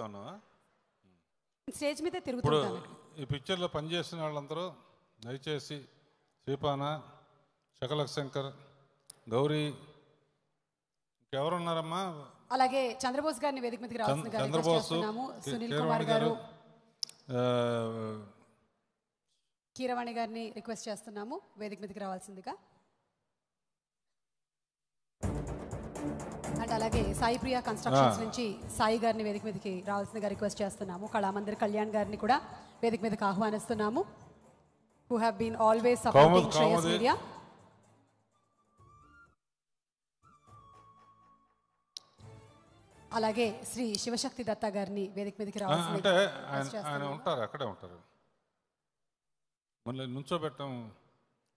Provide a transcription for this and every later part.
తిరుగుతా ఉన్నావా స్టేజ్ మీద ఇప్పుడు ఈ పిక్చర్లో పనిచేసిన వాళ్ళందరూ దయచేసి శ్రీపాన శకలక్ శంకర్ గౌరీ ఇంకెవరున్నారమ్మా అలాగే చంద్రబోస్ గారిని వేదిక మీదకి రావాల్సిన గారు సునీల్ కుమార్ గారు కీరవాణి గారిని రిక్వెస్ట్ చేస్తున్నాము వేదిక మీదకి రావాల్సిందిగా గారికి అలాగే సాయి ప్రియ కన్స్ట్రక్షన్స్ నుంచి సాయి గారిని వేదిక మీదకి రావాల్సిందిగా రిక్వెస్ట్ చేస్తున్నాము కళామందిర్ కళ్యాణ్ గారిని కూడా వేదిక మీదకి ఆహ్వానిస్తున్నాము who have been always supporting Shreyas media అలాగే శ్రీ శివశక్తి దత్త గారిని వేదిక మీదకి రావాల్సింది అంటే ఆయన ఉంటారు అక్కడే ఉంటారు మళ్ళీ నుంచోబెట్టం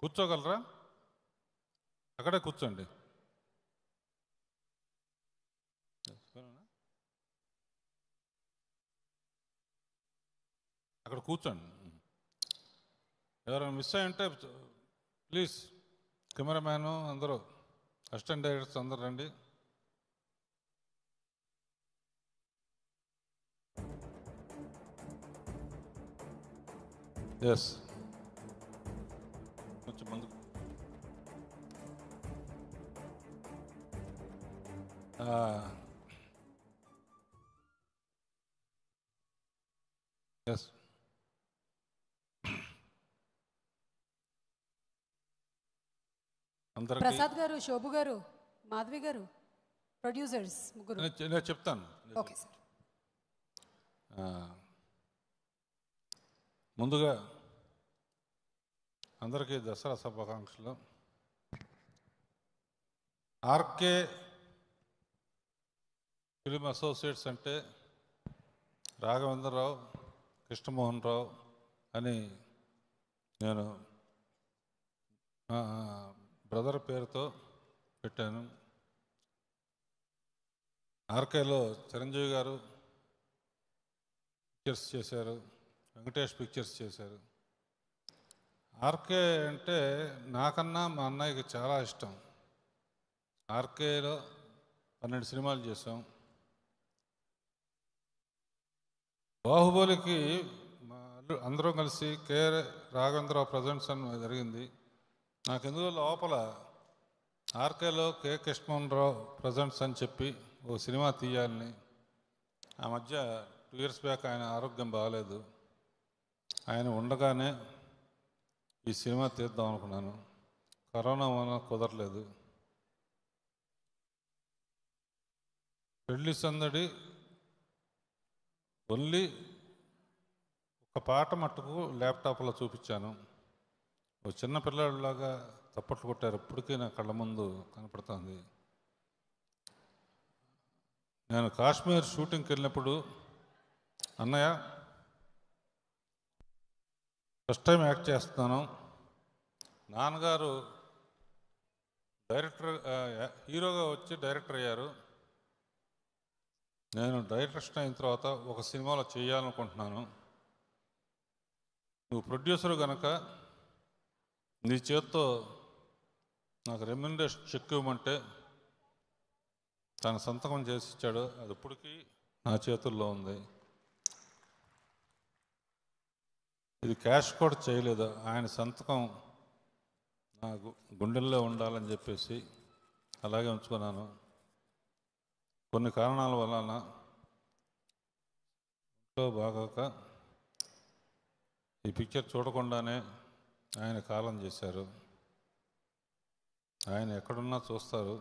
కూర్చోగలరా అక్కడే కూర్చోండి అక్కడ కూర్చోండి ఎవరైనా మిస్ అయి ఉంటే ప్లీజ్ కెమెరామ్యాన్ అందరూ అసిస్టెంట్ డైరెక్టర్స్ అందరు రండి ఎస్ కొంచెం ముందు ఎస్ ప్రసాద్ గారు శోభు గారు మాధవి గారు ప్రొడ్యూసర్స్ ముగ్గురు నేను చెప్తాను ఓకే సార్ ముందుగా అందరికీ దసరా శుభాకాంక్షలు ఆర్కే ఫిలిం అసోసియేట్స్ అంటే రాఘవేంద్రరావు కృష్ణమోహన్ రావు అని నేను బ్రదర్ పేరుతో పెట్టాను ఆర్కేలో చిరంజీవి గారు పిక్చర్స్ చేశారు వెంకటేష్ పిక్చర్స్ చేశారు ఆర్కే అంటే నాకన్నా మా అన్నయ్యకి చాలా ఇష్టం ఆర్కేలో పన్నెండు సినిమాలు చేసాం బాహుబలికి అందరం కలిసి కేఆర్ రాఘవేంద్రరావు ప్రజెంట్స్ అని జరిగింది నాకు ఇందులో లోపల ఆర్కేలో కె కృష్ణమోహన్రావు ప్రజెంట్స్ అని చెప్పి ఓ సినిమా తీయాలని ఆ మధ్య టూ ఇయర్స్ బ్యాక్ ఆయన ఆరోగ్యం బాగాలేదు ఆయన ఉండగానే ఈ సినిమా తీద్దాం అనుకున్నాను కరోనా వలన కుదరలేదు పెళ్ళి సందడి ఓన్లీ ఒక పాట మట్టుకు ల్యాప్టాప్లో చూపించాను ఒక చిన్న పిల్లలాగా తప్పట్లు కొట్టారు ఇప్పటికీ నా కళ్ళ ముందు కనపడుతుంది నేను కాశ్మీర్ షూటింగ్కి వెళ్ళినప్పుడు అన్నయ్య ఫస్ట్ టైం యాక్ట్ చేస్తున్నాను నాన్నగారు డైరెక్టర్ హీరోగా వచ్చి డైరెక్టర్ అయ్యారు నేను డైరెక్టర్ అయిన తర్వాత ఒక సినిమాలో చేయాలనుకుంటున్నాను నువ్వు ప్రొడ్యూసర్ కనుక నీ చేత్తో నాకు రెమ్యునరేషన్ చెక్ ఇవ్వమంటే తన సంతకం చేసి ఇచ్చాడు అది ఇప్పటికీ నా చేతుల్లో ఉంది ఇది క్యాష్ కూడా చేయలేదు ఆయన సంతకం నా గుండెల్లో ఉండాలని చెప్పేసి అలాగే ఉంచుకున్నాను కొన్ని కారణాల వలన బాగోక బాగాక ఈ పిక్చర్ చూడకుండానే ఆయన కాలం చేశారు ఆయన ఎక్కడున్నా చూస్తారు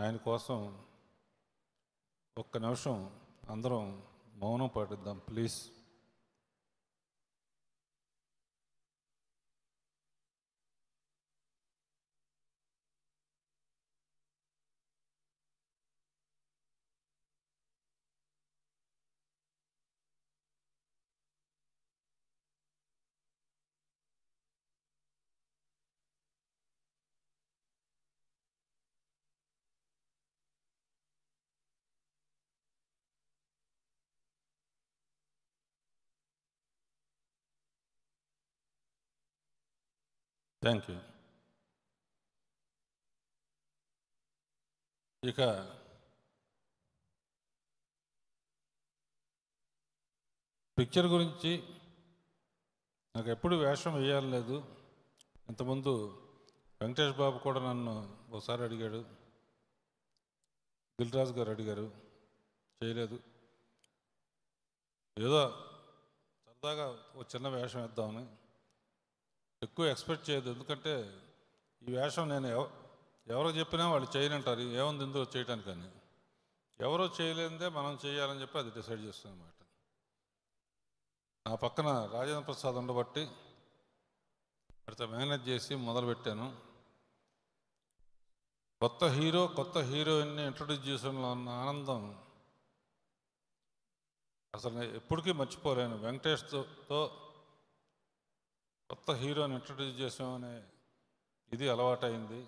ఆయన కోసం ఒక్క నిమిషం అందరం మౌనం పాటిద్దాం ప్లీజ్ థ్యాంక్ యూ ఇక పిక్చర్ గురించి నాకు ఎప్పుడు వేషం వేయాలి లేదు ఇంతకుముందు వెంకటేష్ బాబు కూడా నన్ను ఒకసారి అడిగాడు దిల్రాజు గారు అడిగారు చేయలేదు ఏదో సరదాగా ఒక చిన్న వేషం వేద్దామని ఎక్కువ ఎక్స్పెక్ట్ చేయదు ఎందుకంటే ఈ వేషం నేను ఎవరో చెప్పినా వాళ్ళు చేయనంటారు ఏముంది ఎందుకు చేయటానికి కానీ ఎవరో చేయలేనిదే మనం చేయాలని చెప్పి అది డిసైడ్ చేస్తుంది అనమాట నా పక్కన రాజేంద్ర ప్రసాద్ ఉండబట్టి అడత మేనేజ్ చేసి మొదలుపెట్టాను కొత్త హీరో కొత్త హీరోయిన్ని ఇంట్రడ్యూస్ చేసిన ఉన్న ఆనందం అసలు ఎప్పటికీ మర్చిపోలేను వెంకటేష్తో కొత్త హీరోని ఇంట్రడ్యూస్ చేసామనే ఇది అలవాటైంది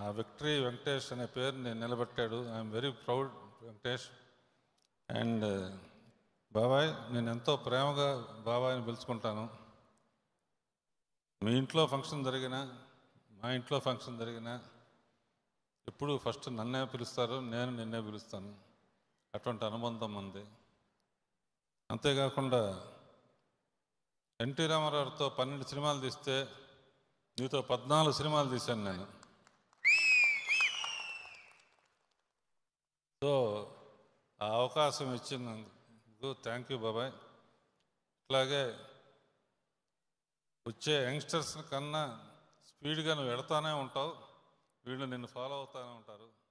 ఆ విక్టరీ వెంకటేష్ అనే పేరు నేను నిలబెట్టాడు I'm very proud Venkatesh and బాబాయ్ నేను ఎంతో ప్రేమగా బాబాయ్ని పిలుచుకుంటాను మీ ఇంట్లో ఫంక్షన్ జరిగిన మా ఇంట్లో ఫంక్షన్ జరిగిన ఎప్పుడు ఫస్ట్ నన్నే పిలుస్తారు నేను నిన్నే పిలుస్తాను అటువంటి అనుబంధం ఉంది అంతేకాకుండా ఎన్టీ రామారావుతో పన్నెండు సినిమాలు తీస్తే నీతో పద్నాలుగు సినిమాలు తీశాను నేను సో ఆ అవకాశం ఇచ్చినందుకు థ్యాంక్ యూ బాబాయ్ అట్లాగే వచ్చే యంగ్స్టర్స్ కన్నా స్పీడ్గా నువ్వు ఎడతానే ఉంటావు వీళ్ళు నిన్ను ఫాలో అవుతానే ఉంటారు